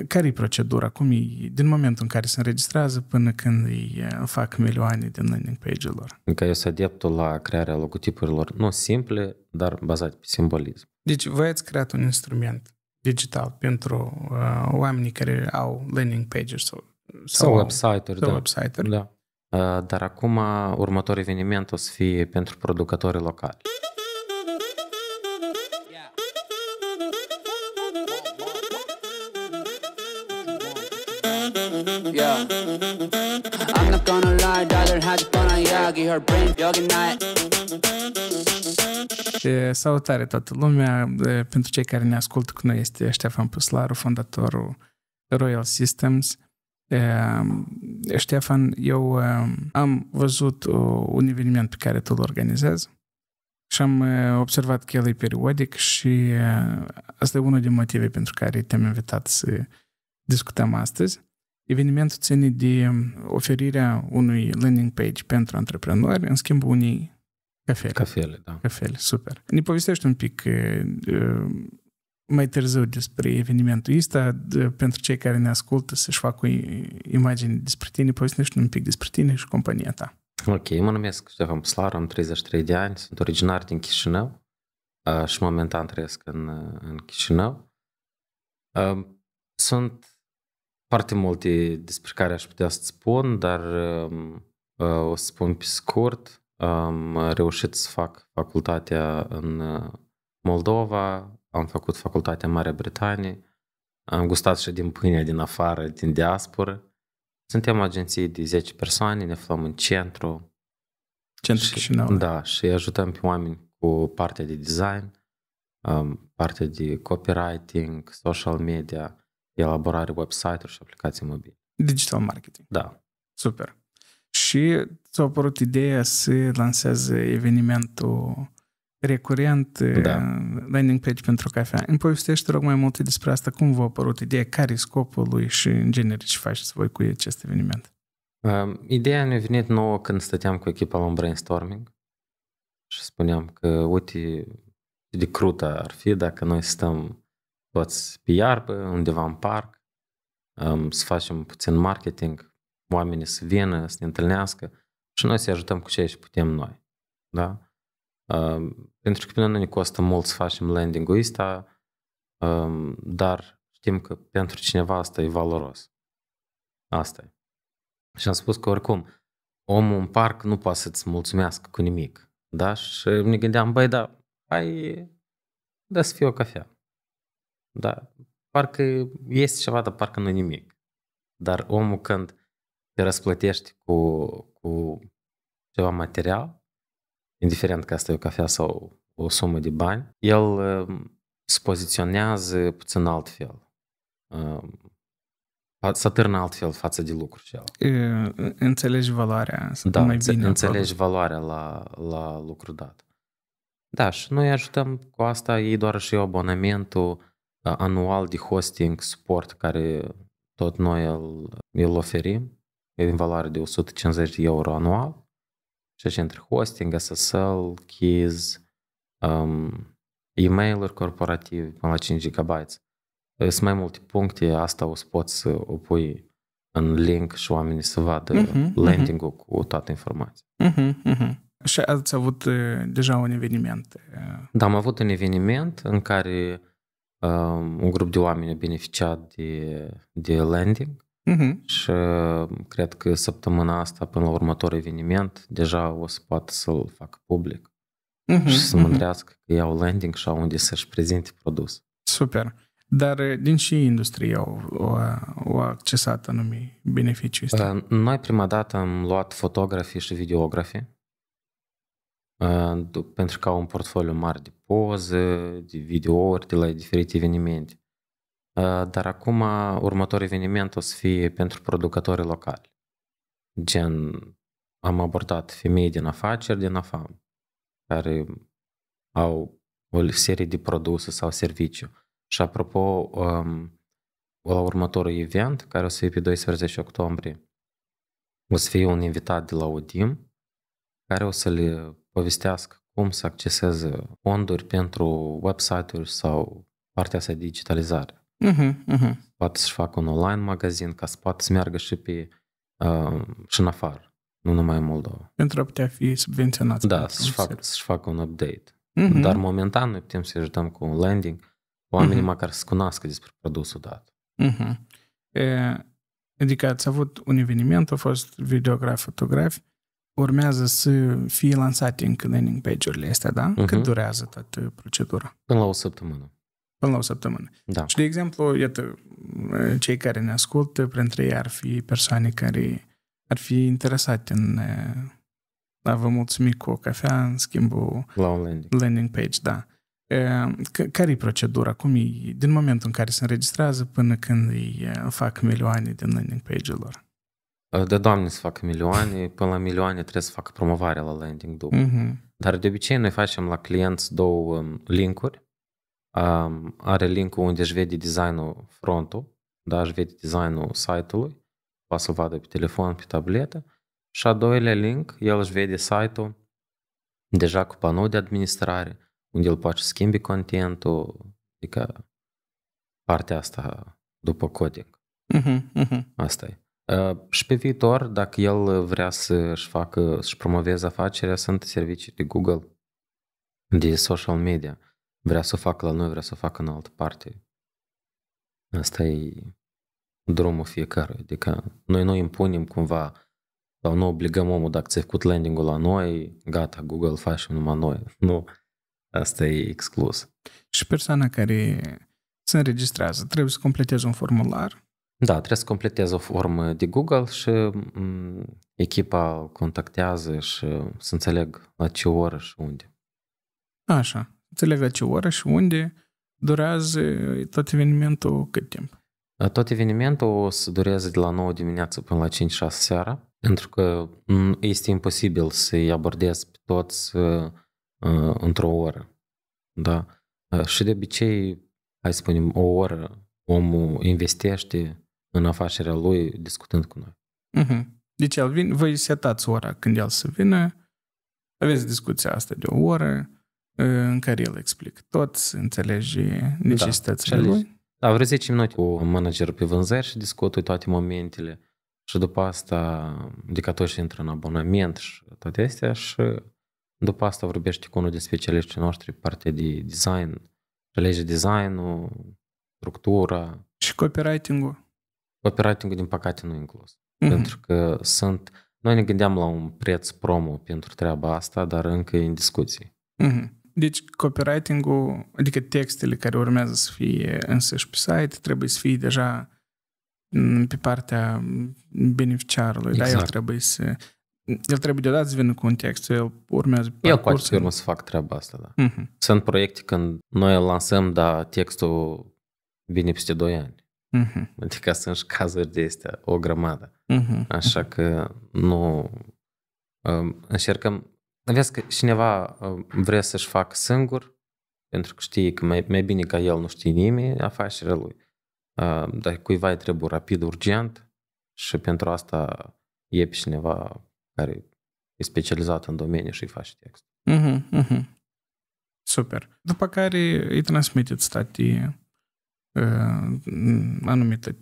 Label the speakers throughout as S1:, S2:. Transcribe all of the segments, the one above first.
S1: care e procedura? Cum e din momentul în care se înregistrează până când îi fac milioane de landing
S2: page-urilor? Încă eu sunt adeptul la crearea logotipurilor nu simple, dar bazate pe simbolism.
S1: Deci voi ați creat un instrument digital pentru uh, oamenii care au landing pages sau, sau, sau website-uri. Sau da. website-uri. Da.
S2: Uh, dar acum următorul eveniment o să fie pentru producătorii locali.
S1: Salutare toată lumea! Pentru cei care ne ascultă cu noi este Ștefan Puslaru, fondatorul Royal Systems. Ștefan, eu am văzut un eveniment pe care tu îl organizezi și am observat că el e periodic și asta e unul din motive pentru care te-am invitat să discutăm astăzi evenimentul ține de um, oferirea unui landing page pentru antreprenori în schimb unii cafele. Cafele, da. Cafele, super. Ne povestești un pic uh, uh, mai târziu despre evenimentul ăsta, uh, pentru cei care ne ascultă să-și facă imagini despre tine, povestește un pic despre tine și compania ta.
S2: Ok, mă numesc Ștefan Puslar, am 33 de ani, sunt originar din Chișinău și momentan trăiesc în, în Chișinău. Sunt foarte multe despre care aș putea să-ți spun, dar um, uh, o să spun pe scurt. Am reușit să fac facultatea în uh, Moldova, am făcut facultatea în Marea Britanie, am gustat și din pâinea din afară, din diaspora. Suntem agenții de 10 persoane, ne aflăm în centru. Centru și, Chișinău. Da, și ajutăm pe oameni cu partea de design, um, partea de copywriting, social media – elaborare website-uri și aplicații mobile. Digital marketing. Da. Super. Și
S1: ți-a apărut ideea să lanseze evenimentul recurent eh, da. landing page pentru cafea. Îmi povestește, rog, mai multe despre asta. Cum v-a apărut ideea? Care e scopul lui și, în genere, ce faceți voi cu acest eveniment?
S2: Um, ideea mi-a venit nouă când stăteam cu echipa la un brainstorming și spuneam că, uite, de crută ar fi dacă noi stăm toți pe iarbă, undeva în parc, um, să facem puțin marketing, oamenii să vină, să ne întâlnească și noi să ajutăm cu ceea ce putem noi. Da? Um, pentru că până nu ne costă mult să facem landing-ul ăsta, um, dar știm că pentru cineva asta e valoros. Asta e. Și am spus că oricum, omul în parc nu poate să-ți mulțumească cu nimic. Da? Și ne gândeam, băi, da, hai, da să fie o cafea. Da, parcă este ceva, dar parcă nu nimic. Dar omul când te răsplătești cu, cu ceva material, indiferent că asta e o cafea sau o sumă de bani, el uh, se poziționează puțin altfel. Uh, să târnă altfel față de lucru și
S1: Înțelegi valoarea. Da, mai bine înțelegi
S2: acolo. valoarea la, la lucru dat. Da, și noi ajutăm cu asta, ei doar și eu abonamentul, anual de hosting sport care tot noi îl, îl oferim, e în valoare de 150 de euro anual și așa între hosting, SSL, keys, um, e-mail-uri corporative până la 5 GB. Sunt mai multe puncte, asta o poți să o pui în link și oamenii să vadă uh-huh, landing-ul uh-huh. cu toată informația.
S1: Uh-huh, mhm, uh-huh. Și ați avut deja un eveniment.
S2: Da, am avut un eveniment în care un grup de oameni a beneficiat de, de landing uh-huh. și cred că săptămâna asta până la următor eveniment deja o să poată să-l fac public uh-huh. și să mm-hmm. mândrească uh că iau landing și au unde să-și prezinte produs.
S1: Super. Dar ă, din ce industrie au, au, au accesat anumii beneficii?
S2: Ă, noi prima dată am luat fotografii și videografii Э, pentru că au un portfoliu mare de poze, de videouri de la diferite evenimente. Э, dar acum următorul eveniment o să fie pentru producătorii locali. Gen, am abordat femei din afaceri, din afam, care au o serie de produse sau serviciu. Și apropo, um, la următorul event, care o să fie pe 12 octombrie, o să fie un invitat de la Odim, care o să le povestească cum să acceseze fonduri pentru website-uri sau partea asta de digitalizare. Uh-huh, uh-huh. Poate să-și facă un online magazin ca să poată să meargă și pe uh, și în afară, nu numai în Moldova.
S1: Pentru a putea fi subvenționat. Da, să-și facă,
S2: să-și facă un update. Uh-huh. Dar momentan noi putem să ajutăm cu un landing oamenii uh-huh. măcar să cunoască despre produsul dat.
S1: Uh-huh. E, adică ați avut un eveniment, a fost videograf, fotograf urmează să fie lansate încă landing page-urile astea, da? Uh-huh. Cât durează toată procedura? Până la o săptămână. Până la o săptămână. Da. Și, de exemplu, iată, cei care ne ascultă, printre ei ar fi persoane care ar fi interesate în a vă mulțumi cu o cafea în schimbul la un landing. landing page, da. Care e procedura? Cum e? Din momentul în care se înregistrează până când îi fac milioane din landing page-ul lor?
S2: Ă, de doamne să facă milioane, până la milioane trebuie să facă promovare la landing dub. Uh-huh. Dar de obicei noi facem la clienți două um, linkuri. Um, are linkul unde își vede designul frontul, da, își vede designul site-ului, poate să-l vadă pe telefon, pe tabletă. Și a doilea link, el își vede site-ul deja cu panou de administrare, unde el poate schimbi contentul, adică partea asta după coding. Uh-huh, uh-huh. Asta e. Uh, și pe viitor, dacă el vrea să-și facă, să-și promoveze afacerea, sunt servicii de Google, de social media. Vrea să o facă la noi, vrea să o facă în altă parte. Asta e drumul fiecare. Adică noi nu impunem cumva sau nu obligăm omul dacă ți-ai făcut landing-ul la noi, gata, Google face numai noi. Nu, asta e exclus.
S1: Și persoana care se înregistrează trebuie să completeze un formular
S2: da, trebuie să completezi o formă de Google și echipa contactează și să înțeleg la ce oră și unde.
S1: Așa, înțeleg la ce oră și unde durează tot evenimentul cât timp?
S2: Tot evenimentul o să dureze de la 9 dimineața până la 5-6 seara, pentru că este imposibil să-i abordez pe toți uh, uh, într-o oră. Da? Uh, și de obicei, hai să spunem, o oră omul investește în afacerea lui discutând cu noi.
S1: Uh-huh. Deci el vine, voi setați ora când el să vină, aveți
S2: discuția asta de o
S1: oră, în care el explică tot, înțelegi necesitățile da, lui.
S2: Da, vreți 10 minute cu managerul pe vânzări și discută toate momentele și după asta indicatorii intră în abonament și toate astea și după asta vorbește cu unul de specialiștii noștri, parte de design, alege designul, structura.
S1: Și copywriting-ul
S2: copywriting din păcate, nu inclus. Mm-hmm. Pentru că sunt... Noi ne gândeam la un preț promo pentru treaba asta, dar încă e în discuții.
S3: Mm-hmm.
S1: Deci copywriting-ul, adică textele care urmează să fie însăși pe site, trebuie să fie deja mm, pe partea beneficiarului, exact. da? El trebuie să... El trebuie deodată să vină cu un text, el urmează pe El poate să urmă să fac
S2: treaba asta, da. Mm-hmm. Sunt proiecte când noi îl lansăm, dar textul vine peste 2 ani. Uh-huh. Adică sunt cazuri de astea, o grămadă. Uh-huh. Așa mhm. că nu... Um, încercăm... Vezi că cineva um, vrea să-și facă singur, pentru că știe că mai, mai bine ca el nu știe nimeni afacerea lui. Uh, dar cuiva îi trebuie rapid, urgent și pentru asta e pe cineva care e specializat în domeniu și îi face text.
S1: Uh-huh, uh-huh. Super. După care îi transmiteți statie Ă, anumite,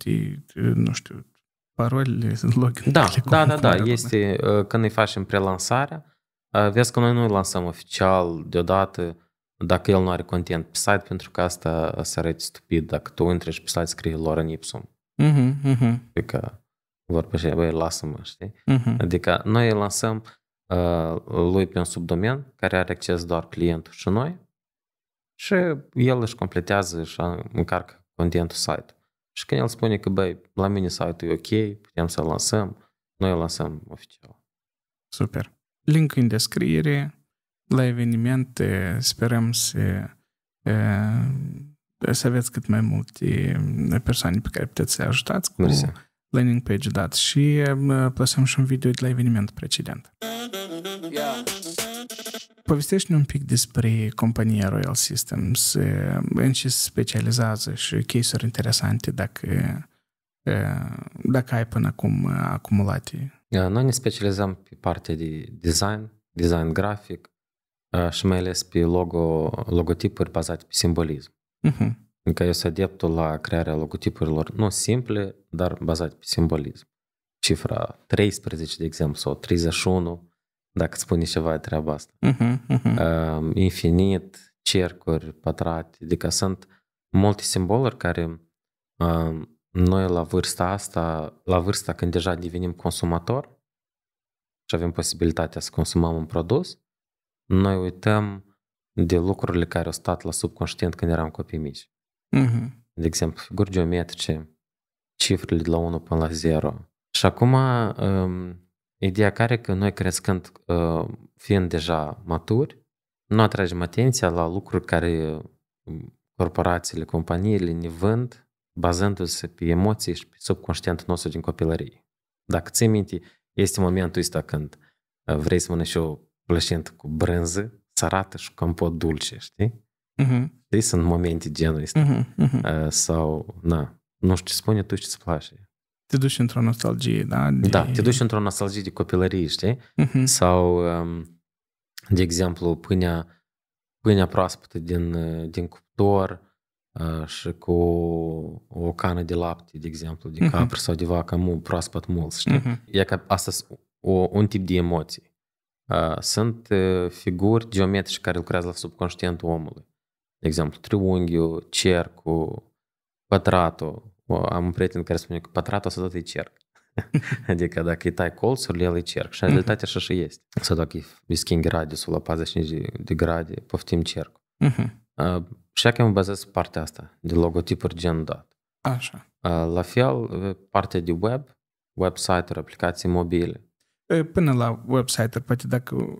S1: nu știu, parole, login. Da, da, da, da, da,
S2: este ă, când îi facem prelansarea, ă, vezi că noi nu îl lansăm oficial deodată dacă el nu are content pe site, pentru că asta să arăți stupid dacă tu intri și pe site scrie Loren Ipsum.
S3: Uh-huh, uh-huh.
S2: Adică vorbește, băi, lasă-mă, știi? Uh-huh. Adică noi îl lansăm uh, lui pe un subdomen care are acces doar clientul și noi și el își completează și încarcă contentul site Și când el spune că, băi, la mine site-ul e ok, putem să-l lansăm, noi îl lansăm oficial.
S1: Super. Link în descriere. La evenimente sperăm să, să aveți cât mai multe persoane pe care puteți să ajutați cu Mersi. landing page dat și plasăm și un video de la eveniment precedent. Yeah. Povestește-ne un pic despre compania Royal Systems, în ce se specializează și case-uri interesante dacă, dacă ai până acum acumulate.
S2: Da, noi ne specializăm pe partea de design, design grafic și mai ales pe logo, logotipuri bazate pe simbolism. Uh-huh. Adică eu sunt adeptul la crearea logotipurilor nu simple, dar bazate pe simbolism. Cifra 13, de exemplu, sau 31, dacă îți spune ceva treaba asta. Uh-huh, uh-huh. Uh, infinit, cercuri, pătrate, adică sunt multe simboluri care uh, noi la vârsta asta, la vârsta când deja devenim consumator și avem posibilitatea să consumăm un produs, noi uităm de lucrurile care au stat la subconștient când eram copii mici. Uh-huh. De exemplu, figuri geometrice, cifrele de la 1 până la 0. Și acum Ideea care că noi crescând, ă, fiind deja maturi, nu atragem atenția la lucruri care corporațiile, companiile ne vând bazându-se pe emoții și pe subconștientul nostru din copilărie. Dacă ții minte, este momentul ăsta când ă, vrei să mănânci o plășintă cu brânză, arată și pot dulce, știi? Uh-huh. Știi, sunt momente genul ăsta. Uh-huh. Uh-huh. Sau, na, nu știu ce spune tu și ce-ți place. Te duci într-o nostalgie, da? De... Da, te duci într-o nostalgie de copilărie, știi? Uh-huh. Sau, um, de exemplu, pâinea, pâinea proaspătă din, din cuptor uh, și cu o cană de lapte, de exemplu, de uh-huh. capră sau de vacă, mult, proaspăt mult, știi? Uh-huh. E ca asta o, un tip de emoții. Uh, sunt uh, figuri geometrice care lucrează la subconștientul omului. De exemplu, triunghiul, cercul, pătratul, am un prieten care spune că pătratul să tot e cerc. adică dacă îi tai colțurile, el e cerc. Și în realitate așa și este. Să dacă îi schimbi radiusul la 45 de grade, poftim cerc. Mhm. Și că mă bazez pe partea asta, de logotipuri gen dat. Așa. La fel, partea de web, website-uri, aplicații mobile.
S1: Până la website-uri, poate dacă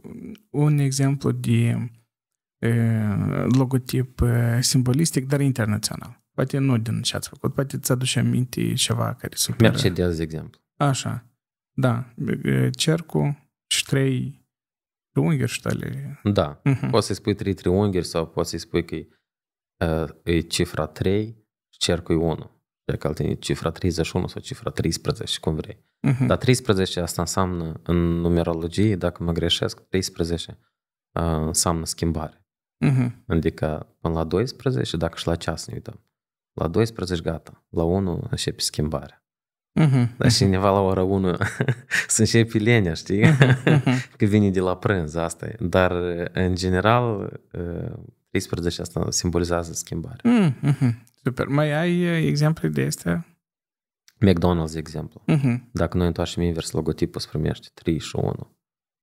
S1: un exemplu de logotip simbolistic, dar internațional. Poate nu din ce ați făcut, poate ți aduce aminte ceva
S2: care superă. Mercedes, de exemplu.
S1: Așa. Da. Cercu și trei triunghiuri și tale.
S2: Da. Uh-huh. Poți să-i spui trei triunghiuri sau poți să-i spui că e, e cifra 3 și cercul e 1. Dacă altă e cifra 31 sau cifra 13, cum vrei. Uh-huh. Dar 13 asta înseamnă în numerologie, dacă mă greșesc, 13 uh, înseamnă schimbare. Uh-huh. Adică până la 12, dacă și la ceas ne uităm. La 12, gata. La 1 începe schimbarea. Uh-huh. Dar și mhm. cineva la ora 1 să începe lenea, știi? Uh-huh. Că vine de la prânz, asta e. Dar, în general, 13 ă, asta simbolizează schimbarea.
S1: Uh-huh. Super. Mai ai ă, exemple de astea?
S2: McDonald's, de exemplu. Uh-huh. Dacă noi întoarcem invers logotipul, se primești 3 și 1.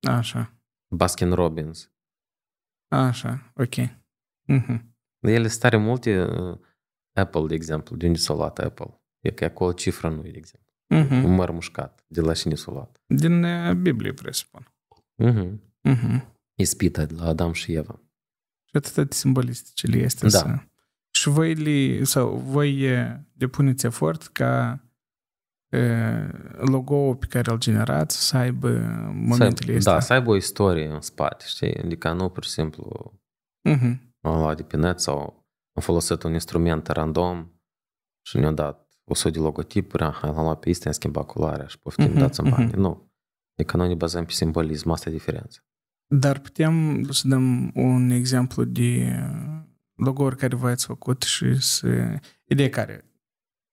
S2: Așa. Baskin Robbins.
S1: Așa, ok. Uh-huh.
S2: Ele sunt tare multe ă, Apple, de exemplu, de unde s-a luat Apple? E că acolo cifra nu e, de exemplu. Uh-huh. Un măr mușcat. De la cine s-a luat?
S1: Din uh, Biblie,
S2: presupun. Uh-huh. Mhm. Mhm. Uh-huh. Ispita de la Adam și Eva.
S1: Și atât de simbolistice le este da. să... Și voi, li, sau voi eh, depuneți efort ca eh, logo-ul pe care îl generați să aibă momentele astea. Da,
S2: să aibă o istorie în spate, știi? Adică nu pur și simplu uh-huh. am luat de pe net sau am folosit un instrument random și ne-a dat 100 de logotipuri, am luat pe Isti, am schimbat culoarea și poftim, uh-huh, dați-mi bani. Uh-huh. Nu. că noi ne bazăm pe simbolism, asta e diferența.
S1: Dar putem să dăm un exemplu de logo-uri care voi ați făcut și să...
S2: Ideea care?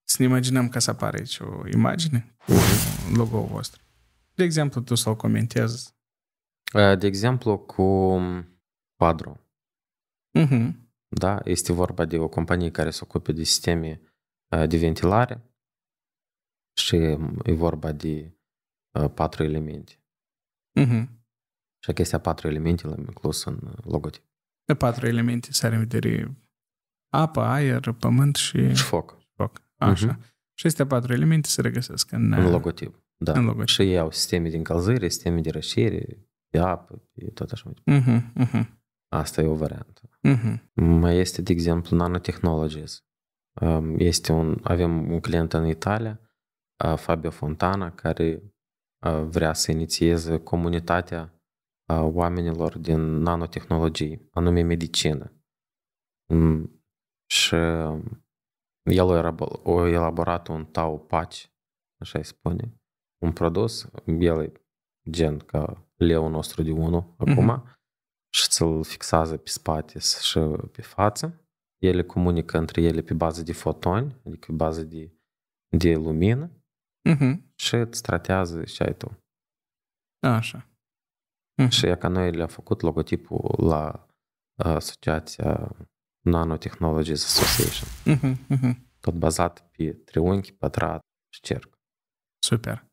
S1: Să ne imaginăm că să apare aici o imagine cu mhm. logo vostru. De exemplu, tu să-l comentezi.
S2: Eh, de exemplu, cu Padru. Mm, uh-huh. Da? Este vorba de o companie care se ocupe de sisteme uh, de ventilare și e vorba de uh, patru elemente. Uh-huh. Și acestea patru elemente l-am inclus în uh, logotip.
S1: Pe patru elemente, să are în vedere apă, aer, pământ și... Și foc. foc. Așa. Uh-huh. Și aceste patru
S2: elemente se regăsesc
S1: în... În logotip,
S2: da. În logotip. Și au sisteme de încălzire, sisteme de răcire, de apă, de tot așa.
S3: Uh-huh, uh-huh.
S2: Asta e o variantă. Uh-huh. Mai este, de exemplu, Nanotechnologies. Este un, avem un client în Italia, Fabio Fontana, care vrea să inițieze comunitatea oamenilor din nanotehnologii, anume medicină. Și el a elaborat un tau patch, așa îi spune, un produs, el e gen ca leu nostru de unul acum, mm-hmm și ți-l fixează pe spate și pe față. Ele comunică între ele pe bază de fotoni, adică pe bază de, de lumină uh-huh. și îți tratează și ai tu. Așa. Uh-huh. Și ea ca noi le-a făcut logotipul la uh, asociația Nanotechnologies Association. Uh-huh, uh-huh. Tot bazat pe triunghi, pătrat și cerc.
S1: Super.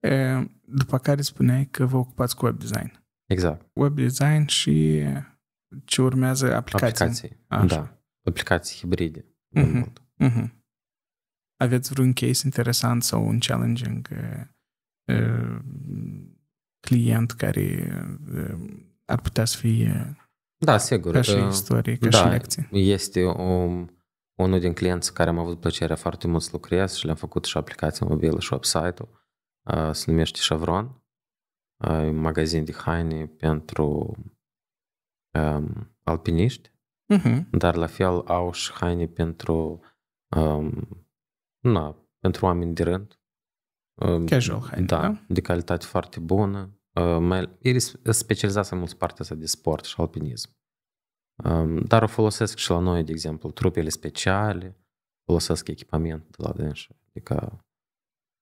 S1: E, după care spuneai că vă ocupați cu web design. Exact. Web design și ce urmează aplicații. Aplicații, Așa.
S2: da. Aplicații hibride. Uh-huh.
S1: Uh-huh. Aveți vreun case interesant sau un challenging uh, client care uh, ar putea să fie da, sigur. Ca și istorie, ca da, și lecție?
S2: Este o, unul din clienți care am avut plăcerea foarte mult să lucrez și le-am făcut și aplicația mobilă și website-ul. Uh, se numește Chevron magazin de haine pentru um, alpiniști, uh-huh. dar la fel au și haine pentru um, na, pentru oameni de rând. Um, Casual haine, da, da? De calitate foarte bună. Uh, mai, ei specializați în mult partea asta de sport și alpinism. Um, dar o folosesc și la noi, de exemplu, trupele speciale, folosesc echipament de la dânșă. Adică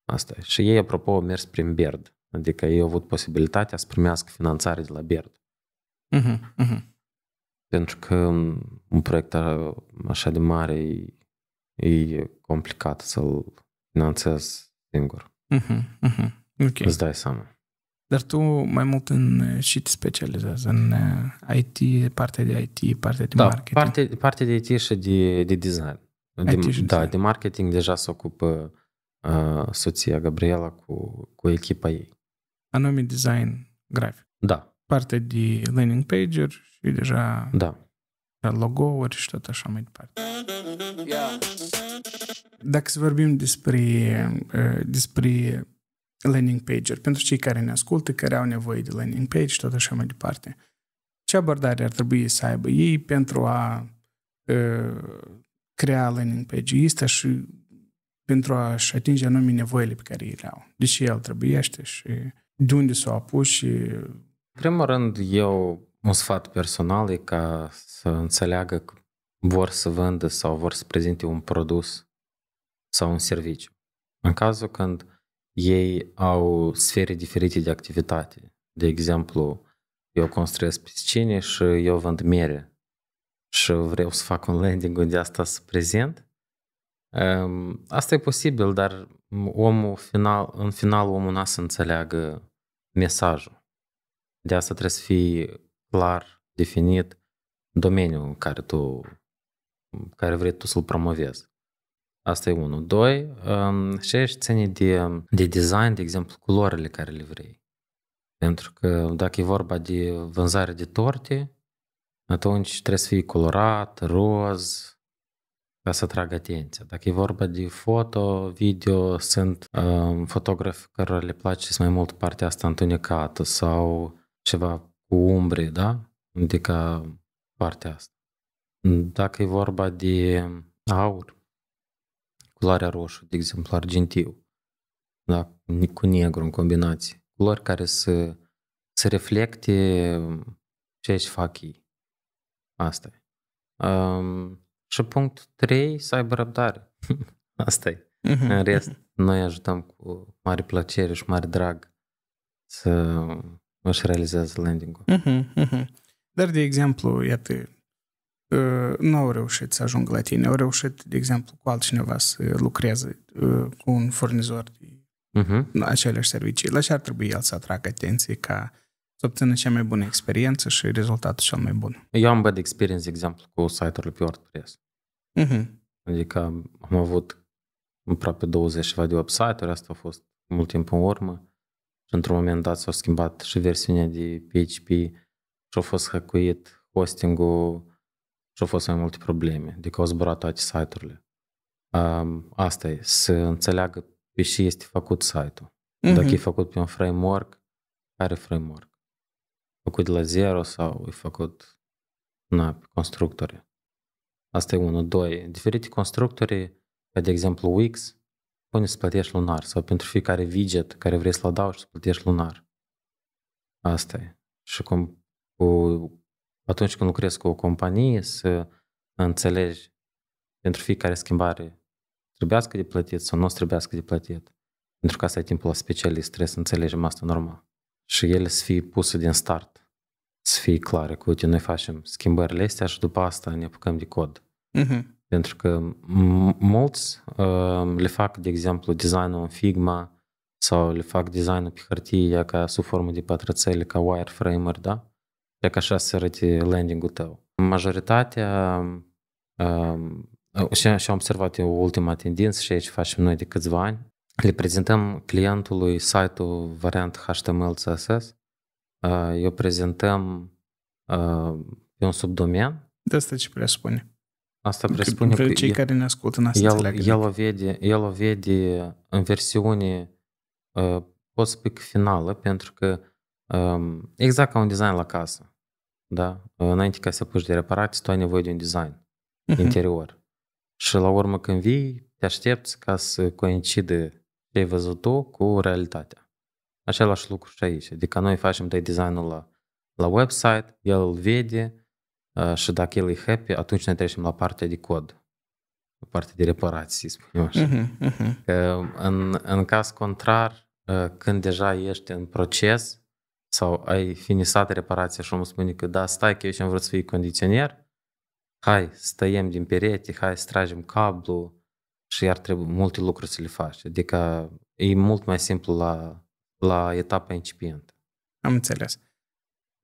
S2: asta. Și ei, apropo, au mers prin Berd. Adică ei au avut posibilitatea să primească finanțare de la BERT. Uh-huh,
S3: mhm, mhm. uh-huh.
S2: Pentru că un proiect așa de mare e, e complicat să-l finanțezi singur. Uh-huh, uh-huh. Okay. Îți dai seama.
S1: Dar tu mai mult în și te specializezi în uh, IT, partea de IT, partea de da, marketing.
S2: Parte, partea de IT și de, de design. De, și da, design. de marketing deja se ocupă uh, soția Gabriela cu, cu echipa ei
S1: anume design grafic. Da. Parte de landing page și deja da. logo-uri și tot așa mai departe. Yeah. Dacă să vorbim despre, uh, despre landing page pentru cei care ne ascultă, care au nevoie de landing page și tot așa mai departe, ce abordare ar trebui să aibă ei pentru a uh, crea landing page ăsta și pentru a-și atinge anumite nevoile pe care ei le au. De deci ce el trebuiește și de unde s o apuci și...
S2: În primul rând, eu un sfat personal e ca să înțeleagă că vor să vândă sau vor să prezinte un produs sau un serviciu. În cazul când ei au sfere diferite de activitate, de exemplu, eu construiesc piscine și eu vând mere și vreau să fac un landing unde asta să prezent, Ehm, asta e posibil, dar omul final, în final omul n-a să înțeleagă mesajul. De asta trebuie să fie clar, definit domeniul în care tu care vrei tu să-l promovezi. Asta e unul. Doi, ehm, și aici ține de, de design, de exemplu, culorile care le vrei. Pentru că dacă e vorba de vânzare de torte, atunci trebuie să fie colorat, roz, ca să atragă atenția. Dacă e vorba de foto, video, sunt um, fotografi care le place mai mult partea asta întunecată sau ceva cu umbre, da? Adică partea asta. Dacă e vorba de aur, culoarea roșu, de exemplu, argintiu, da? cu negru în combinație, culori care să, să reflecte ceea ce fac ei. Asta e. Um, și punct 3, să aibă răbdare. Asta e. Uh-huh. În rest, mhm. noi ajutăm cu mare plăcere și mare drag să își realizează landing-ul.
S1: Uh-huh, uh-huh. Dar, de exemplu, iată, ă, nu au reușit să ajungă la tine, au reușit, de exemplu, cu altcineva să lucreze ă, cu un furnizor de uh-huh. aceleași servicii. La ce ar trebui el să atragă atenție ca să obțină cea mai bună experiență și rezultatul cel mai bun.
S2: Eu am bad experience, de exemplu, cu site-urile pe WordPress. Uh-huh. Adică am avut aproape 20 ceva de website-uri, asta a fost mult timp în urmă și într-un moment dat s-a schimbat și versiunea de PHP și a fost hackuit hosting-ul și au fost mai multe probleme, adică au zburat toate site-urile. Um, asta e, să înțeleagă pe ce este făcut site-ul. Uh-huh. Dacă e făcut pe un framework, care framework? făcut la zero sau e făcut na, pe constructori. Asta e unul. Doi, diferite constructori, ca de exemplu Wix, pune să plătești lunar sau pentru fiecare widget care vrei să-l adaugi să plătești lunar. Asta e. Și cum cu, atunci când lucrezi cu o companie să înțelegi pentru fiecare schimbare trebuiască de plătit sau nu trebuiască de plătit. Pentru că asta e timpul la specialist, trebuie să înțelegem asta normal și ele să fie puse din start, să fie clare că, uite, noi facem schimbările astea și după asta ne apucăm de cod. Uh-huh. Pentru că mulți uh, le fac, de exemplu, designul în Figma sau le fac designul pe hârtie ca sub formă de pătrățele, ca wireframer, da? E ca așa să arăte landing-ul tău. Majoritatea uh, uh, și, și am observat eu ultima tendință și aici facem noi de câțiva ani, le prezentăm clientului site-ul variant HTML, CSS, eu prezentăm pe un subdomen.
S1: De asta ce presupune?
S2: Asta presupune că cei care ne ascultă n el, el, o vede, el o vede în versiune, pot pic finală, pentru că exact ca un design la casă. Da? Înainte ca să puși de reparații, tu ai nevoie de un design uh-huh. interior. Și la urmă când vii, te aștepți ca să coincide ce ai văzut tu cu realitatea. Același lucru și aici. Adică noi facem de designul la, la website, el îl vede uh, și dacă el e happy, atunci ne trecem la partea de cod, la partea de reparații, spunem așa. Uh-huh, uh-huh. în, în caz contrar, uh, când deja ești în proces sau ai finisat reparația și omul spune că da, stai că eu și am vrut să fii condiționer, hai, stăiem din perete, hai, stragem cablu, și ar trebui multe lucruri să le faci. Adică e mult mai simplu la, la etapa incipientă. Am înțeles.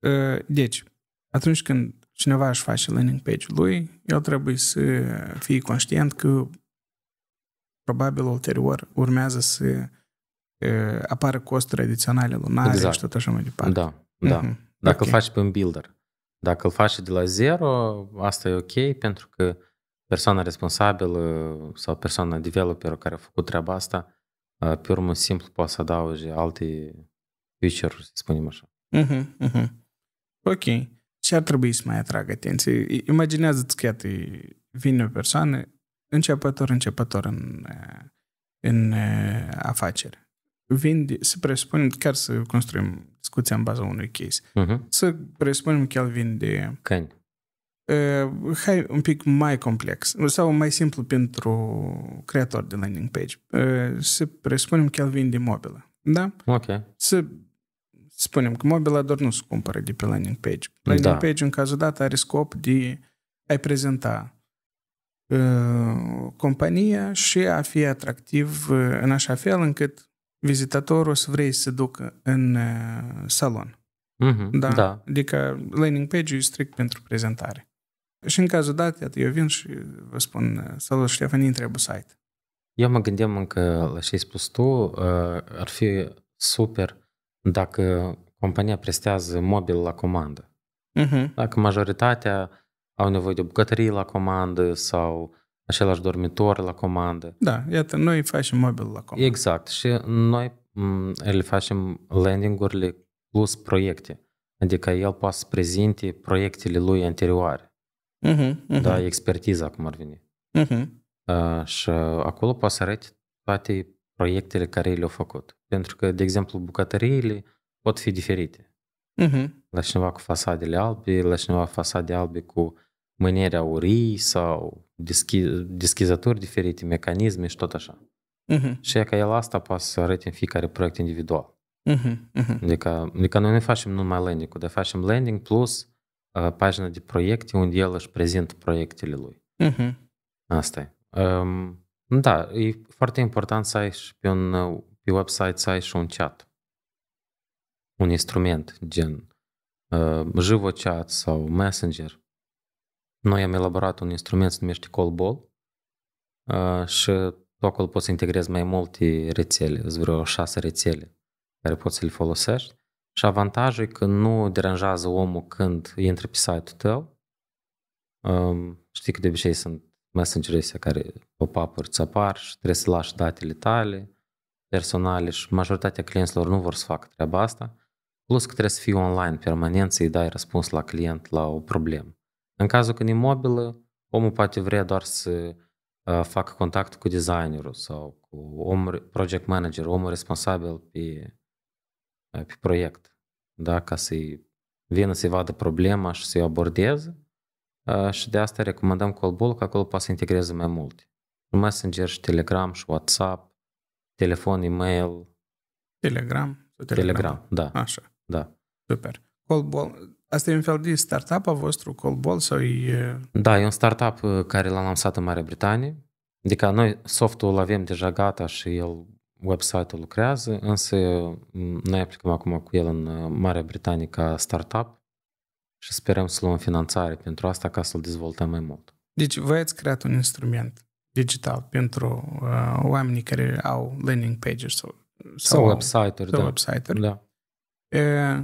S1: Ă, deci, atunci când cineva își face landing page-ul lui, el trebuie să fie conștient că probabil ulterior urmează să ă, apară costuri adiționale lunare exact. și tot așa mai departe. Da,
S2: da. Mm-hmm. Dacă okay. faci pe un builder, dacă îl faci de la zero, asta e ok pentru că persoana responsabilă sau persoana developer care a făcut treaba asta, pe urmă simplu poate să adauge alte feature-uri, să spunem așa.
S3: Uh-huh,
S1: uh-huh. Ok. Ce ar trebui să mai atragă atenție? Imaginează-ți că iată, vine o persoană începător, începător în, în afacere. Vinde, să presupunem, chiar să construim discuția în baza unui case. Uh-huh. Să presupunem că el vinde... Căni uh, hai un pic mai complex sau mai simplu pentru creator de landing page. Uh, să presupunem că el vinde mobilă. Da? Ok. Să spunem că mobila doar nu se cumpără de pe landing page. Da. Landing da. page, în cazul dat, are scop de a prezenta uh, compania și a fi atractiv uh, în așa fel încât vizitatorul să vrei să ducă în uh, salon. Mm-hmm, da? da. Adică landing page e strict pentru prezentare. Și în cazul dat, iată, eu vin și vă spun, salut Ștefan, trebuie să ai.
S2: Eu mă gândeam încă la ce ai spus tu, uh, ar fi super dacă compania prestează mobil la comandă. Uh-huh. Dacă majoritatea au nevoie de bucătării la comandă sau același dormitor la comandă. Da,
S1: iată, noi facem mobil la comandă.
S2: Exact, și noi mm, le facem landing-urile plus proiecte. Adică el poate să prezinte proiectele lui anterioare uh-huh, uh-huh. da, expertiza, cum ar veni. Uh-huh. Uh, și acolo poți să arăte toate proiectele care le-au făcut. Pentru că, de exemplu, bucătăriile pot fi diferite. Uh-huh. La cineva cu fasadele albe, la cineva fasade albe cu mâniere aurii sau deschi- deschizături diferite, mecanisme și tot așa. Uh-huh. Și e ca el asta poate să arăte în fiecare proiect individual. Uh-huh. Uh-huh. Adică, adică noi nu facem numai landing-ul, dar facem landing plus pagina de proiecte unde el își prezintă proiectele lui. Uh-huh. Asta e. Um, da, e foarte important să ai și pe, un, pe website să ai și un chat. Un instrument gen uh, chat sau Messenger. Noi am elaborat un instrument, se numește Callball uh, și tu acolo poți să integrezi mai multe rețele, vreo șase rețele care poți să le folosești și avantajul e că nu deranjează omul când intră pe site-ul tău. Um, știi că de obicei sunt messenger care pop-up-uri ți apar și trebuie să lași datele tale personale și majoritatea clienților nu vor să facă treaba asta. Plus că trebuie să fii online permanent să-i dai răspuns la client la o problemă. În cazul când e mobilă, omul poate vrea doar să facă contact cu designerul sau cu om, project manager, omul responsabil pe, pe proiect da? ca să-i vină să-i vadă problema și să-i abordeze. Și de asta recomandăm Callbull, că acolo poate să integreze mai multe. Messenger și Telegram și WhatsApp, telefon, e-mail.
S1: Telegram?
S2: Telegram, Telegram da. Așa. Da. Super.
S1: Callbull, asta e un fel de startup a vostru, Callbull sau e...
S2: Da, e un startup uh, care l-am lansat în Marea Britanie. Adică noi softul avem deja gata și el website-ul lucrează, însă mm, noi aplicăm acum cu el în uh, Marea Britanie ca startup și sperăm să luăm finanțare pentru asta ca să-l dezvoltăm mai mult. Deci
S1: voi ați creat un instrument digital pentru uh, oamenii care au landing pages sau, sau, sau website-uri. Sau da. website-uri. Da. E,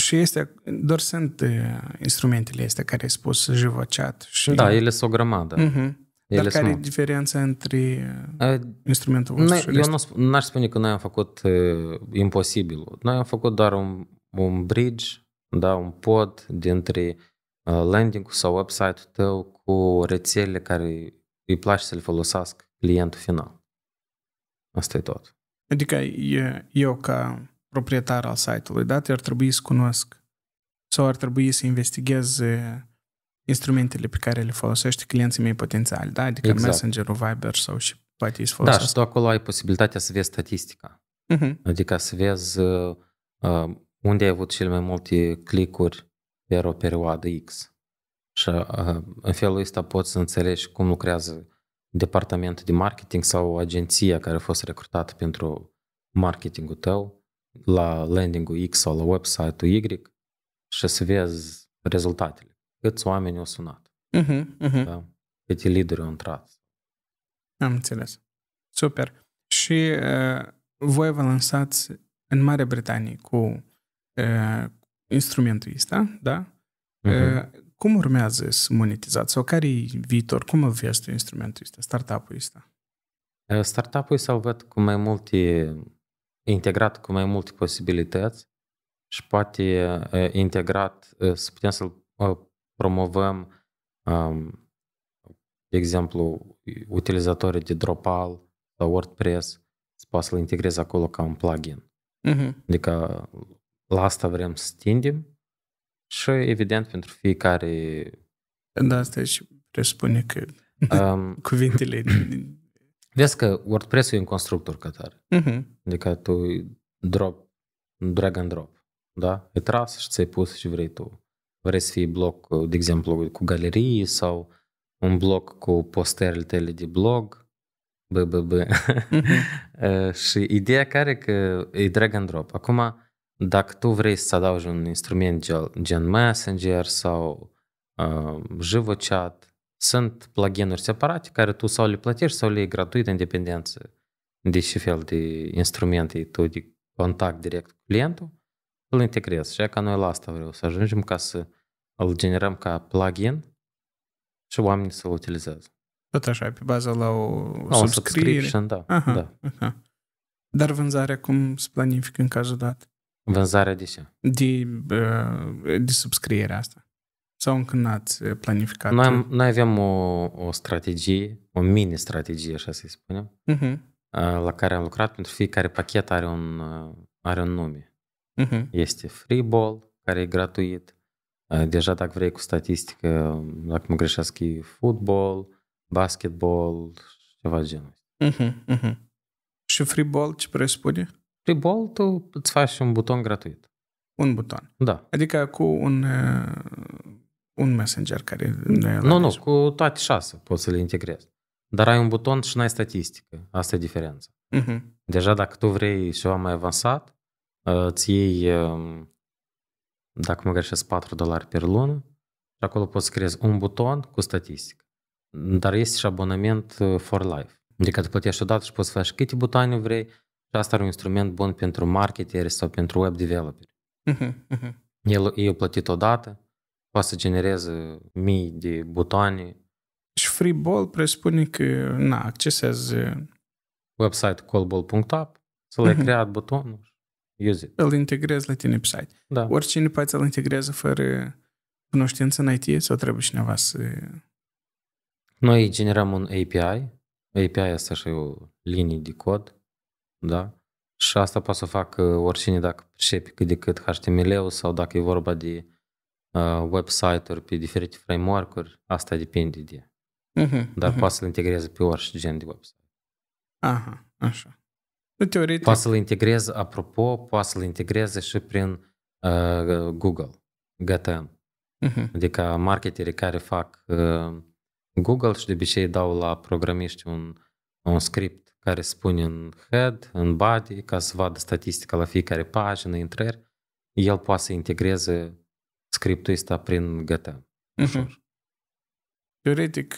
S1: și este, doar sunt uh, instrumentele astea care ai spus JavaChat. Și... Da, ele sunt o grămadă. Uh-huh. Dar care e diferența între uh, instrumentul vostru noi, Eu
S2: nu, n-aș spune că noi am făcut uh, imposibil. Noi am făcut doar un, un bridge, da, un pod dintre uh, landing-ul sau website-ul tău cu rețelele care îi place să le folosească clientul final. Asta e tot.
S1: Adică eu ca proprietar al site-ului, da, ar trebui să cunosc sau ar trebui să investighez instrumentele pe care le folosește clienții mei potențiali, da? Adică exact. Messenger-ul, Viber sau și poate să folosești. Da, și
S2: tu acolo ai posibilitatea să vezi statistica. Uh-huh. Adică să vezi uh, um, unde ai avut cel mai multe clicuri pe o perioadă X. Și uh, în felul ăsta poți să înțelegi cum lucrează departamentul de marketing sau agenția care a fost recrutată pentru marketingul tău la landingul X sau la website-ul Y și să vezi rezultatele câți oameni au sunat,
S3: uh-huh, uh-huh.
S2: Da? Câți lideri au intrat.
S1: Am înțeles. Super. Și uh, voi vă lansați în Marea Britanie cu uh, instrumentul ăsta, da? Uh-huh. Uh, cum urmează să monetizați sau care e viitor? Cum vezi instrumentul ăsta, startup-ul ăsta?
S2: startup-ul ăsta văd cu mai multe, integrat cu mai multe posibilități și poate integrat să putem să-l promovăm, um, de exemplu, utilizatorii de Drupal sau WordPress, să poți să-l integrezi acolo ca un plugin. Uh-huh. Adică la asta vrem să tindem și, evident, pentru fiecare... Da, asta și
S1: presupune că
S2: um, cuvintele... Vezi că WordPress-ul e un constructor ca tare. Uh-huh. Adică tu drop, drag and drop, da? E tras și ți-ai pus și vrei tu vrei să fie bloc, de exemplu, cu galerii sau un bloc cu posterile tale de blog, BBB. Mm-hmm. Uh, și ideea care că e drag and drop. Acum, dacă tu vrei să adaugi un instrument gen Messenger sau uh, JivoChat, sunt pluginuri separate care tu sau le plătești sau le iei gratuit în dependență de ce fel de instrumente tu de contact direct cu clientul îl integrez. Și ca noi la asta vreau să ajungem ca să îl generăm ca plugin și oamenii să-l utilizează.
S1: Tot așa, pe bază la o la subscriere. O subscription, da. Aha, da. Aha. Dar vânzarea cum se planifică în cazul dat?
S2: Vânzarea de ce?
S1: De, uh, de subscrierea asta. Sau încă n-ați uh, planificat? Noi,
S2: noi avem o, o strategie, o mini-strategie, așa să-i spunem, uh-huh. la care am lucrat pentru fiecare pachet are un, uh, are un nume. Uh-huh. Este freeball, care e gratuit. Deja dacă vrei cu statistică, dacă mă greșesc, e football, basketball, ceva genul. Uh-huh, uh-huh. Și freeball ce presupune? Freeball tu îți faci un buton gratuit. Un buton?
S1: Da. Adică cu un, un messenger care... Nu, nu,
S2: nu, cu toate șase poți să le integrezi. Dar ai un buton și n-ai statistică. Asta e diferența. Uh-huh. Deja dacă tu vrei ceva mai avansat, îți iei, dacă mă greșesc, 4 dolari pe lună și acolo poți să creezi un buton cu statistică. Dar este și abonament for life. Adică te plătești odată și poți să faci câte butoane vrei și asta are un instrument bun pentru marketeri sau pentru web developeri. Uh-huh, uh-huh. El, eu plătit odată, poate să genereze mii de butoane.
S1: Și Freeball presupune că, na, accesează
S2: website callball.app, să le uh-huh. creat butonul use it.
S1: Îl integrezi la tine pe site. Da. Oricine poate să-l integreze fără cunoștință în IT sau trebuie cineva să...
S2: Noi generăm un API. API este și o linie de cod, da? Și asta poate să facă oricine dacă pricepe cât de cât HTML-ul sau dacă e vorba de uh, website-uri pe diferite framework-uri, asta depinde de.
S1: Uh-huh, Dar uh-huh. poate
S2: să-l integreze pe orice gen de website.
S1: Aha, așa.
S2: Teoretic. Poate să-l integrez, apropo, poate să-l integreze și prin uh, Google, GTM. Uh-huh. Mhm. Adică marketerii care fac uh, Google și de obicei dau la programiști un, un script care spune în head, în body, ca să vadă statistica la fiecare pagină, intrări, el poate să integreze scriptul ăsta prin GTM.
S1: Mhm. Uh-huh. Teoretic,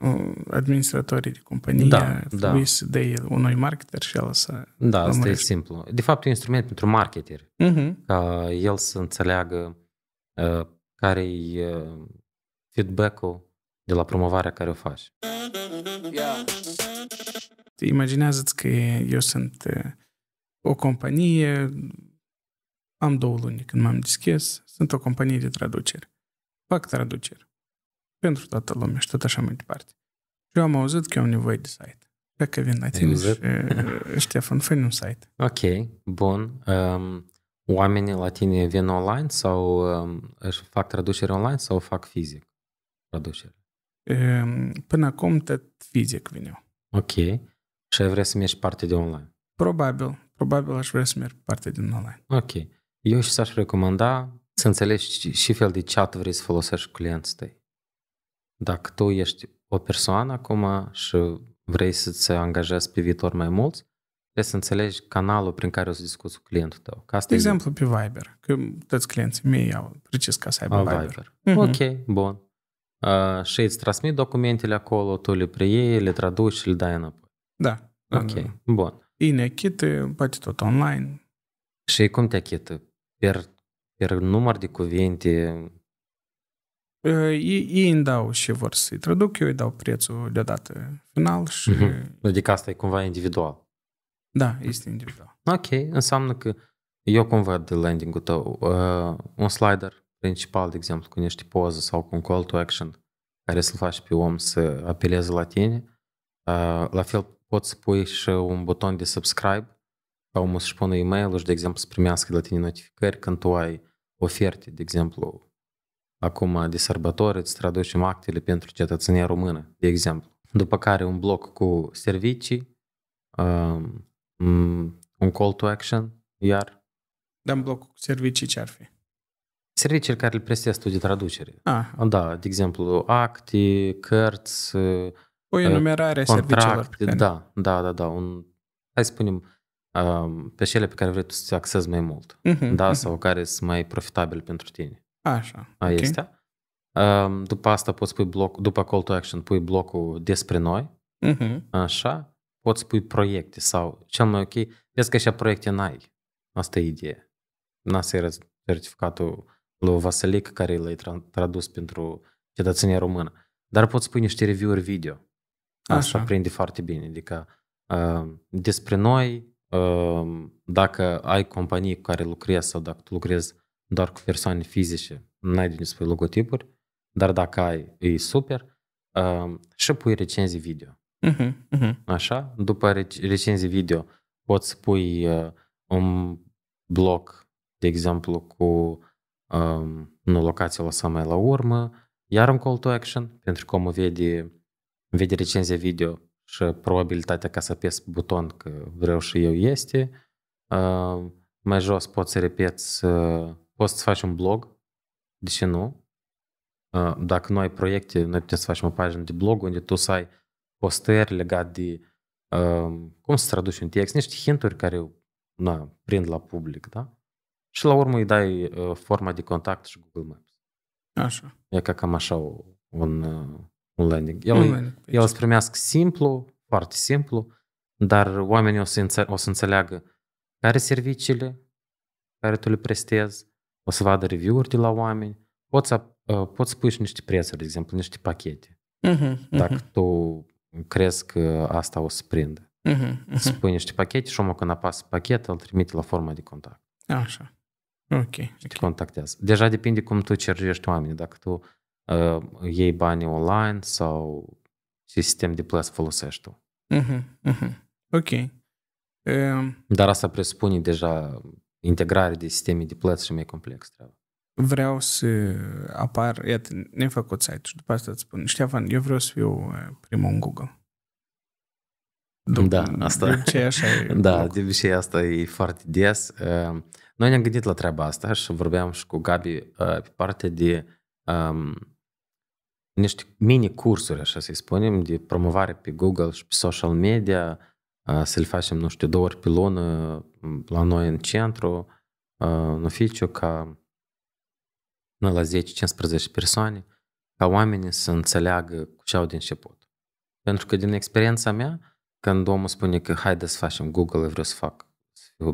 S1: Uh, administratorii de companie da, da. să dea unui marketer și el să... Da, asta e
S2: simplu. De fapt, e un instrument pentru marketer. Uh-huh. Ca el să înțeleagă uh, care e uh, feedback-ul de la promovarea care o faci.
S3: Yeah.
S1: Imaginează-ți că eu sunt uh, o companie, am două luni când m-am deschis, sunt o companie de traduceri. Fac traduceri pentru toată lumea și tot așa mai departe. Și eu am auzit că eu am nevoie de site. Pe că vin la tine exact. și, eh, Ștefan, fă un site.
S2: Ok, bun. Um, oamenii la tine vin online sau um, își fac traducere online sau fac fizic traducere?
S1: Um, până acum tot
S2: fizic vin eu. Ok. Și ai vrea să mergi parte de online?
S1: Probabil. Probabil aș vrea să merg
S2: parte din online. Ok. Eu și s-aș recomanda să înțelegi și fel de chat vrei să folosești cu clienții tăi dacă tu ești o persoană acum și vrei să-ți angajezi pe viitor mai mulți, trebuie să înțelegi canalul prin care o să discuți cu clientul tău. Că asta de exemplu,
S1: e... pe Viber, că toți clienții mei au precis ca să aibă A, Viber. Viber. Mm-hmm.
S2: Ok, bun. Uh, și îți transmit documentele acolo, tu le preiei, le traduci și le dai înapoi.
S1: Da. Ok, da, da. bun. Ei ne achită, poate tot online.
S2: Și cum te achită? Per, per număr de cuvinte,
S1: ei, ei îmi dau și vor să-i traduc, eu îi dau prețul deodată final și... Uh-huh.
S2: Adică asta e cumva individual. Da, este individual. Ok, înseamnă că eu cum văd landing-ul tău, uh, un slider principal, de exemplu, cu niște poze sau cu un call to action care să-l faci pe om să apeleze la tine, uh, la fel poți să pui și un buton de subscribe ca omul să-și pună e mail de exemplu, să primească de la tine notificări când tu ai oferte, de exemplu, acum de sărbători îți traducem actele pentru cetățenia română, de exemplu. După care un bloc cu servicii, um, un call to action, iar...
S1: Dar un bloc cu servicii ce ar fi?
S2: Serviciile care le prestez tu de traducere. Ah. Da, de exemplu, acte, cărți, o
S1: uh, enumerare contracte, a da,
S2: da, da, da, un, hai să spunem, um, pe cele pe care vrei tu să ți mai mult, uh-huh, da, uh-huh. sau care sunt mai profitabile pentru tine. Așa. A, okay. este. Um, după asta poți pui bloc, după call to action pui blocul despre noi. Uh-huh. Așa. Poți pui proiecte sau cel mai ok, vezi că așa proiecte n-ai. Asta e ideea. N-asta certificatul lui Vasilic care l-ai tradus pentru cetățenia română. Dar poți pui niște review-uri video. Așa, Așa. prinde foarte bine. Adică uh, despre noi, uh, dacă ai companii cu care lucrezi sau dacă tu lucrezi doar cu persoane fizice, n-ai de spui logotipuri, dar dacă ai, e super, uh, și pui recenzii video. Uh-huh, uh-huh. Așa? După rec- recenzii video poți să pui uh, un blog, de exemplu, cu um, nu locația lăsăm mai la urmă, iar un call to action, pentru că omul vede, vede recenzia video și probabilitatea ca să apes buton că vreau și eu este. Uh, mai jos poți să repeți uh, Poți să faci un blog, de ce nu? Uh, dacă nu ai proiecte, noi putem să facem o pagină de blog unde tu să ai postări legat de uh, cum să traduci un text, niște hinturi care na, prind la public, da? Și la urmă îi dai uh, forma de contact și Google Maps. Așa. E ca cam așa un, un landing. El, un landing el îți primească simplu, foarte simplu, dar oamenii o să, înțe- o să înțeleagă care serviciile care tu le prestezi, o să vadă review-uri de la oameni, poți, să, poți pui și niște prețuri, de exemplu, niște pachete. Uh-huh, uh-huh. Dacă tu crezi că asta o să prindă. Uh-huh, uh-huh. Îți pui niște pachete și omul când apasă pachet, îl trimite la forma de contact. Așa. Ok. Și okay. te contactează. Deja depinde cum tu cerjești oamenii. Dacă tu uh, iei banii online sau sistem de plăți folosești tu.
S1: Uh-huh, uh-huh. Ok. Um...
S2: Dar asta presupune deja integrare de sisteme de plăți și mai complex treaba.
S1: Vreau să apar, iată, ne-am făcut site și după asta îți spun, Ștefan, eu vreau să fiu eh, primul în Google.
S2: După, da, asta, de obicei așa e da, loc. de obicei asta e foarte des. Ehm, noi ne-am gândit la treaba asta și vorbeam și cu Gabi eh, pe parte de um, niște mini-cursuri, așa să-i spunem, de promovare pe Google și pe social media, eh, să le facem, nu știu, două ori pe lună, la noi în centru, uh, în oficiu, ca până la 10-15 persoane, ca oamenii să înțeleagă cu ce au de început. Pentru că din experiența mea, când omul spune că haide să facem Google, vreau să fac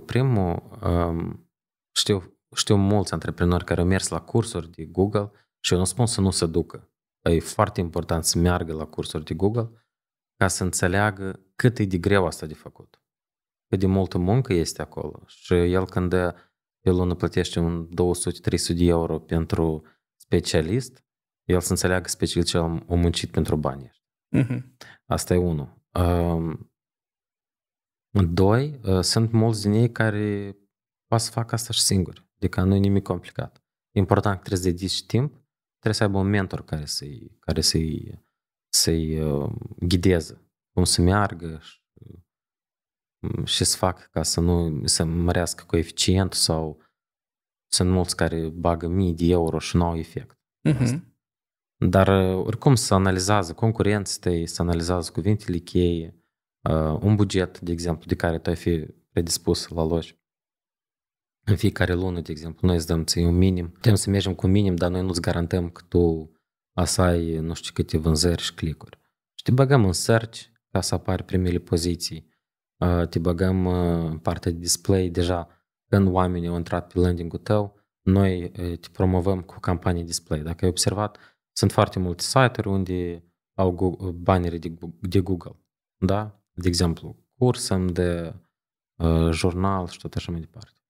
S2: primul, um, știu, știu mulți antreprenori care au mers la cursuri de Google și eu nu spun să nu se ducă. E foarte important să meargă la cursuri de Google ca să înțeleagă cât e de greu asta de făcut cât de multă muncă este acolo. Și el când pe lună plătește un 200-300 de euro pentru specialist, el să înțeleagă specialist ce a muncit pentru bani. Uh-huh. Asta e unul. Um, doi, uh, sunt mulți din ei care poate să facă asta și singuri. Adică nu e nimic complicat. Important că trebuie să dedici timp, trebuie să aibă un mentor care să-i, care să-i, să-i uh, ghideze cum să meargă și și să fac ca să nu să mărească coeficientul sau sunt mulți care bagă mii de euro și nu au efect. Uh-huh. Dar uh, oricum să analizează concurenții tăi, să analizează cuvintele cheie, uh, un buget, de exemplu, de care tu ai fi predispus la loci. În fiecare lună, de exemplu, noi îți dăm ție un minim. Da. Putem să mergem cu minim, dar noi nu-ți garantăm că tu să ai nu știu câte vânzări și clicuri. Și te băgăm în search ca să apari primele poziții Uh, te băgăm uh, partea de display deja când oamenii au intrat pe landing-ul tău, noi uh, te promovăm cu campanii display. Dacă ai observat, sunt foarte multe site-uri unde au banere bannere de Google, da? De exemplu, cursăm de uh, jurnal și tot așa mai departe.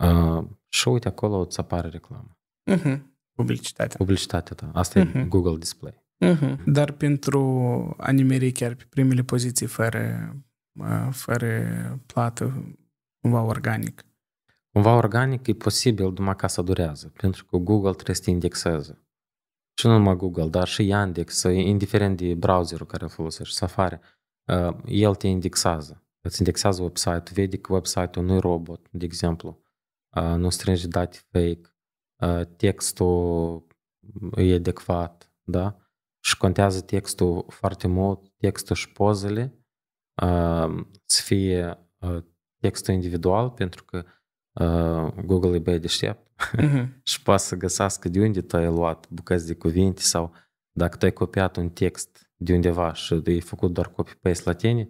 S2: Uh, și uite, acolo îți apare reclamă. Uh-huh. Publicitatea. Publicitatea ta. Asta uh-huh. e mm-hmm. Google Display.
S1: Uh-huh. Dar pentru a chiar pe primele poziții fără Uh, fără plată, cumva organic.
S2: Cumva organic e posibil numai ca să durează, pentru că Google trebuie să te indexeze. Și nu numai Google, dar și Yandex, indiferent de browserul care folosești, Safari, uh, el te indexează. Îți indexează website-ul, vede că website-ul nu e robot, de exemplu, uh, nu strânge date fake, textul e adecvat, da? Și contează textul foarte mult, textul și pozele, să fie textul individual, pentru că Google e băie deștept uh-huh. și poate să găsească de unde tu ai luat bucăți de cuvinte sau dacă tu ai copiat un text de undeva și ai făcut doar copy-paste la tine,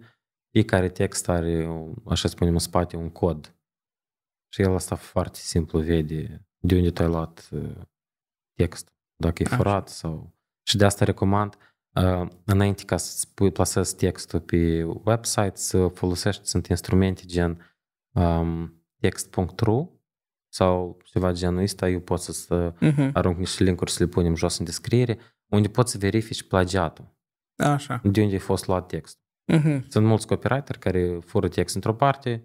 S2: fiecare text are, așa spunem, în spate un cod. Și el asta foarte simplu vede de unde tu ai luat text, dacă e furat sau... Și de asta recomand uh, Înainte ca să pui, plasezi textul pe website, să folosești, sunt instrumente gen um, text.ru sau ceva genul ăsta, eu pot să uh-huh. arunc niște linkuri să le punem jos în descriere, unde poți să verifici plagiatul. Așa. De unde ai fost luat text. Uh-huh. Sunt mulți copywriter care fură text într-o parte,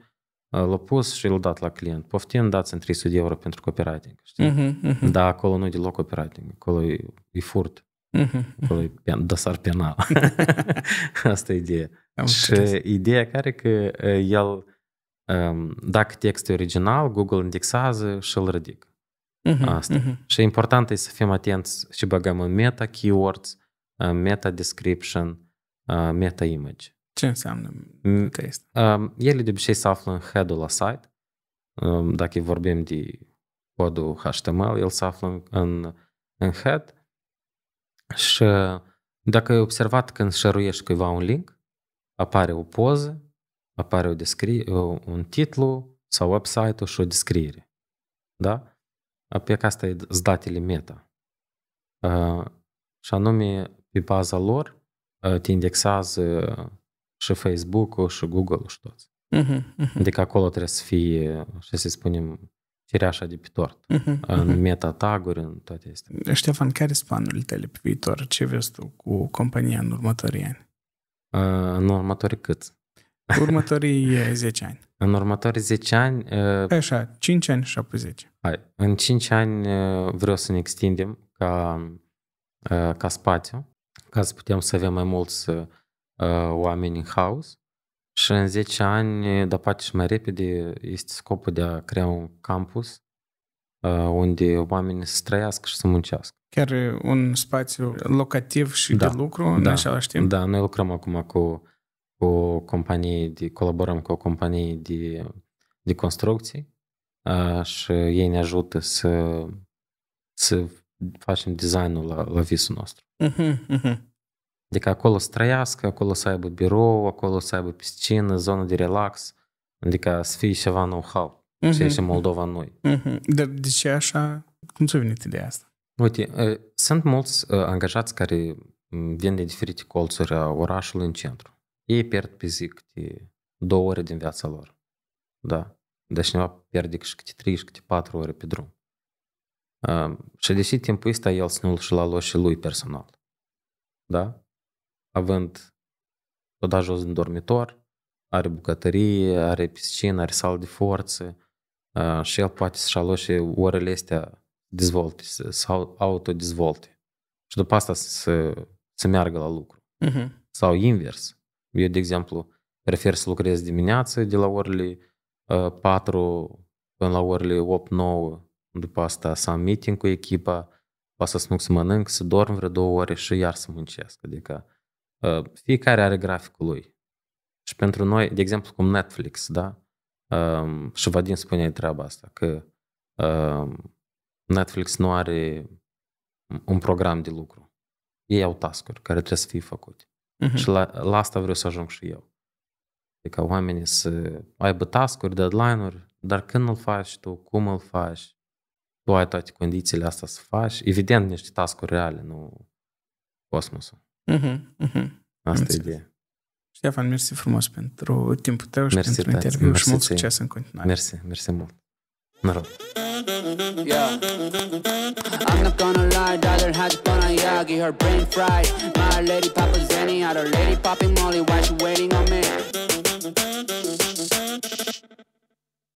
S2: l au pus și l au dat la client. Poftim, dați în 300 de euro pentru copywriting. Știi? Uh-huh, uh-huh. Dar acolo nu e deloc copywriting, acolo e, e furt. Mhm. acolo e dosar penal. Asta e ideea. Am și interes. ideea care că el, um, dacă textul e original, Google indexează și îl ridică.
S3: Mhm, Asta. Mhm.
S2: Și important e să fim atenți și băgăm în meta keywords, uh, meta description, uh, meta image. Ce înseamnă este? Um, Ele de obicei se află în head-ul la site. Um, dacă vorbim de codul HTML, el se află în, în head și uh, dacă ai observat când șăruiești cuiva un link, apare o poză, apare o descri- un titlu sau website-ul și o descriere. Da? Pe asta e datele meta. Uh, și anume, pe baza lor, te indexează și Facebook-ul și Google-ul și toți. Uh-huh, uh-huh. Adică acolo trebuie să fie, și să spunem, cireașa de pe tort, uh-huh, în mhm. metataguri, în toate astea. Ștefan,
S1: care sunt planurile tale pe viitor? Ce vezi tu cu compania în următorii ani?
S2: Uh, în următorii cât?
S1: Următorii 10 eh, ani.
S2: În următorii 10 ani... Uh, Așa,
S1: 5 ani și apoi 10.
S2: Hai. În 5 ani uh, vreau să ne extindem ca, uh, ca spațiu, ca să putem să avem mai mulți uh, oameni în house și în 10 ani, dar poate și mai repede, este scopul de a crea un campus uh, unde oamenii să trăiască și să muncească.
S1: Chiar un spațiu locativ și da, de lucru da, în același timp? Da,
S2: noi lucrăm acum cu, cu o companie, de, colaborăm cu o companie de, de construcții uh, și ei ne ajută să, să facem designul la, la visul nostru.
S3: Uh-huh, uh-huh.
S2: Adică acolo să trăiască, acolo să aibă birou, acolo să aibă piscină, zonă de relax. Adică să fie ceva know-how. Uh-huh. Și și Moldova noi.
S1: Uh-huh. Dar de ce așa? Cum ți-a venit ideea asta?
S2: Uite, sunt mulți angajați care vin de diferite colțuri a orașului în centru. Ei pierd pe zi câte două ore din viața lor. Da? Dar cineva pierde și câte trei și câte patru ore pe drum. Și deși timpul ăsta el să nu-l și la lui personal. Da? având tot da jos în dormitor, are bucătărie, are piscină, are sală de forță și el poate să-și aloce orele astea dezvolte, să autodezvolte. Și după asta să, să meargă la lucru. Uh-huh. Sau invers. Eu, de exemplu, prefer să lucrez dimineață de la orele 4 până la orele 8-9, după asta să am meeting cu echipa, după asta să nu să mănânc, să dorm vreo două ore și iar să muncesc. Adică Ă, fiecare are graficul lui. Și pentru noi, de exemplu, cum Netflix, da? Ă, și Vadim spune treaba asta, că ă, Netflix nu are un program de lucru. Ei au task care trebuie să fie făcute. Uh-huh. Și la, la asta vreau să ajung și eu. Adică oamenii să aibă task-uri, deadline-uri, dar când îl faci tu, cum îl faci, tu ai toate condițiile astea să faci. Evident, niște task reale, nu cosmosul. Uh-huh, Asta e ideea.
S1: Ștefan, mersi frumos pentru timpul tău și mersi, pentru interviu și mult succes în continuare. Mersi,
S2: mersi mult. Noroc.
S3: Yeah. I'm not gonna lie, has 다들 하지뻔한 이야기 Her brain fried My lady Papa Zenny Out her lady popping Molly Why she waiting on me?